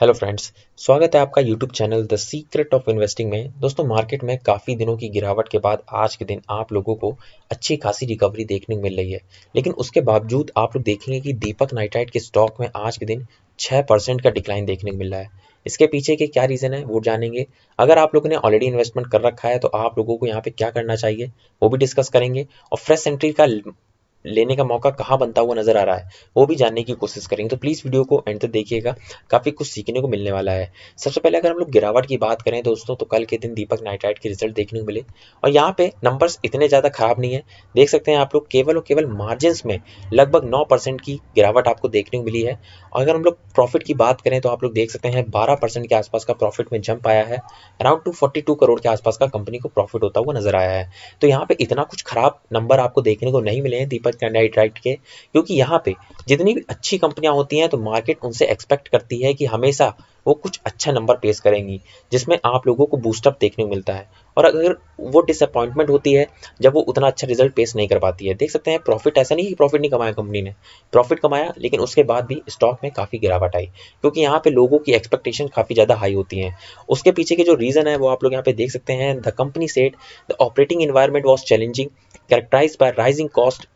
hello friends स्वागत है आपका YouTube channel the secret of investing में दोस्तों मार्केट में काफ़ी दिनों की गिरावट के बाद आज के दिन आप लोगों को अच्छी खासी रिकवरी देखने को मिल रही है लेकिन उसके बावजूद आप लोग देखेंगे कि दीपक नाइटाइट के स्टॉक में आज के दिन छः परसेंट का डिक्लाइन देखने को मिल रहा है इसके पीछे के क्या रीज़न है वो जानेंगे अगर आप लोगों ने ऑलरेडी इन्वेस्टमेंट कर रखा है तो आप लोगों को यहाँ पे क्या करना चाहिए वो भी डिस्कस करेंगे और फ्रेश एंट्री का लेने का मौका कहाँ बनता हुआ नजर आ रहा है वो भी जानने की कोशिश करेंगे तो प्लीज़ वीडियो को एंड तक देखिएगा काफ़ी कुछ सीखने को मिलने वाला है सबसे पहले अगर हम लोग गिरावट की बात करें दोस्तों तो कल के दिन दीपक नाइट्राइट के रिजल्ट देखने को मिले और यहाँ पे नंबर्स इतने ज़्यादा खराब नहीं है देख सकते हैं आप लोग केवल और केवल मार्जिन में लगभग नौ परसेंट की गिरावट आपको देखने को मिली है और अगर हम लोग प्रॉफिट की बात करें तो आप लोग देख सकते हैं बारह परसेंट के आसपास का प्रॉफिट में जंप आया है around two forty two crore के आसपास का कंपनी को प्रॉफिट होता हुआ नजर आया है तो यहाँ पे इतना कुछ खराब नंबर आपको देखने को नहीं मिले हैं दीपक सकते हैं है राइट के क्योंकि यहाँ पे जितनी भी अच्छी कंपनियाँ होती हैं तो मार्केट उनसे एक्सपेक्ट करती है कि हमेशा वो कुछ अच्छा नंबर पेश करेंगी जिसमें आप लोगों को बूस्टअप देखने को मिलता है और अगर वो डिसअपॉइंटमेंट होती है जब वो उतना अच्छा रिजल्ट पेश नहीं कर पाती है देख सकते हैं प्रॉफिट ऐसा नहीं कि प्रॉफिट नहीं कमाया कंपनी ने प्रॉफिट कमाया लेकिन उसके बाद भी स्टॉक में काफ़ी गिरावट आई क्योंकि यहाँ पे लोगों की एक्सपेक्टेशन काफ़ी ज़्यादा हाई होती हैं उसके पीछे के जो रीज़न है वो आप लोग यहाँ पे देख सकते हैं the company set the operating environment was challenging characterized by rising cost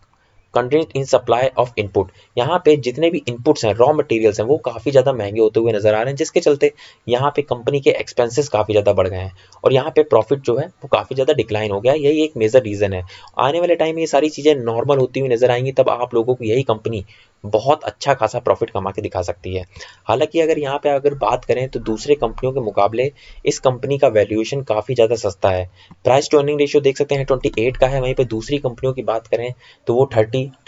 countries in supply of input यहाँ पे जितने भी इनपुट्स हैं रॉ मटेरियल्स हैं वो काफ़ी ज़्यादा महंगे होते हुए नजर आ रहे हैं जिसके चलते यहाँ पे कंपनी के एक्सपेंसेस काफ़ी ज़्यादा बढ़ गए हैं और यहाँ पे प्रॉफिट जो है वो काफ़ी ज़्यादा डिक्लाइन हो गया यही एक मेजर रीज़न है आने वाले टाइम में ये सारी चीज़ें नॉर्मल होती हुई नजर आएंगी तब आप लोगों को यही कंपनी बहुत अच्छा खासा प्रॉफिट कमा के दिखा सकती है हालांकि अगर यहाँ पे अगर बात करें तो दूसरे कंपनियों के मुकाबले इस कंपनी का वैल्यूएशन काफ़ी ज़्यादा सस्ता है प्राइस अर्निंग रेशियो देख सकते हैं 28 का है वहीं पे दूसरी कंपनियों की बात करें तो वो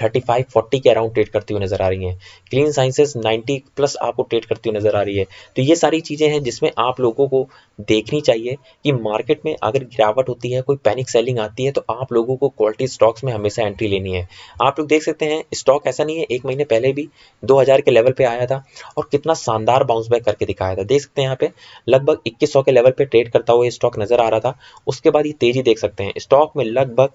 थर्टी फाइव फोर्टी के अराउंड ट्रेड करती हुई नजर आ रही है क्लीन साइंसेस 90 प्लस आपको ट्रेड करती हुई नजर आ रही है तो ये सारी चीज़ें हैं जिसमें आप लोगों को देखनी चाहिए कि मार्केट में अगर गिरावट होती है कोई पैनिक सेलिंग आती है तो आप लोगों को क्वालिटी स्टॉक्स में हमेशा एंट्री लेनी है आप लोग देख सकते हैं स्टॉक ऐसा नहीं है एक महीने पहले भी दो के लेवल पे आया था और कितना शानदार बाउंस बैक करके दिखाया था देख सकते हैं यहाँ पे लगभग इक्कीस के लेवल पे ट्रेड करता हुआ स्टॉक नजर आ रहा था उसके बाद ये तेजी देख सकते हैं स्टॉक में लगभग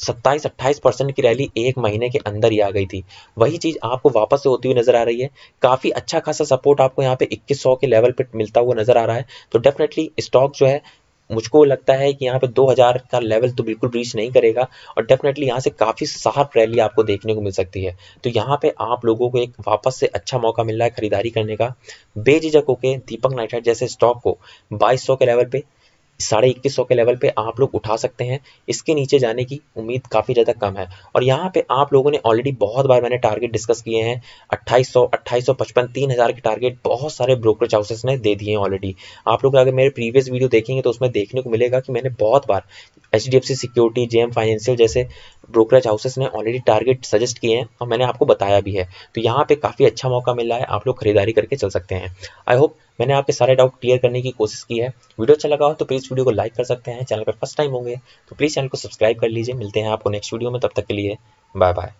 सत्ताईस अट्ठाईस परसेंट की रैली एक महीने के अंदर ही आ गई थी वही चीज़ आपको वापस से होती हुई नजर आ रही है काफ़ी अच्छा खासा सपोर्ट आपको यहाँ पे 2100 के लेवल पे मिलता हुआ नजर आ रहा है तो डेफिनेटली स्टॉक जो है मुझको लगता है कि यहाँ पे 2000 का लेवल तो बिल्कुल रीच नहीं करेगा और डेफिनेटली यहाँ से काफ़ी साफ रैली आपको देखने को मिल सकती है तो यहाँ पे आप लोगों को एक वापस से अच्छा मौका मिल रहा है खरीदारी करने का बेझिझक होके दीपक नाइट जैसे स्टॉक को 2200 के लेवल पे साढ़े इक्कीस सौ के लेवल पे आप लोग उठा सकते हैं इसके नीचे जाने की उम्मीद काफ़ी ज़्यादा कम है और यहाँ पे आप लोगों ने ऑलरेडी बहुत बार मैंने टारगेट डिस्कस किए हैं अट्ठाईस सौ अट्ठाईस सौ पचपन तीन हज़ार के टारगेट बहुत सारे ब्रोकरेज हाउसेस ने दे दिए हैं ऑलरेडी आप लोग अगर मेरे प्रीवियस वीडियो देखेंगे तो उसमें देखने को मिलेगा कि मैंने बहुत बार H D F C securities J M financial जैसे ब्रोकरेज हाउसेस ने ऑलरेडी टारगेट सजेस्ट किए हैं और मैंने आपको बताया भी है तो यहाँ पर काफ़ी अच्छा मौका मिल रहा है आप लोग खरीदारी करके चल सकते हैं आई होप मैंने आपके सारे डाउट क्लियर करने की कोशिश की है वीडियो अच्छा लगा हो तो प्लीज़ वीडियो को लाइक कर सकते हैं चैनल पर फर्स्ट टाइम होंगे तो प्लीज़ चैनल को सब्सक्राइब कर लीजिए मिलते हैं आपको नेक्स्ट वीडियो में तब तक के लिए बाय बाय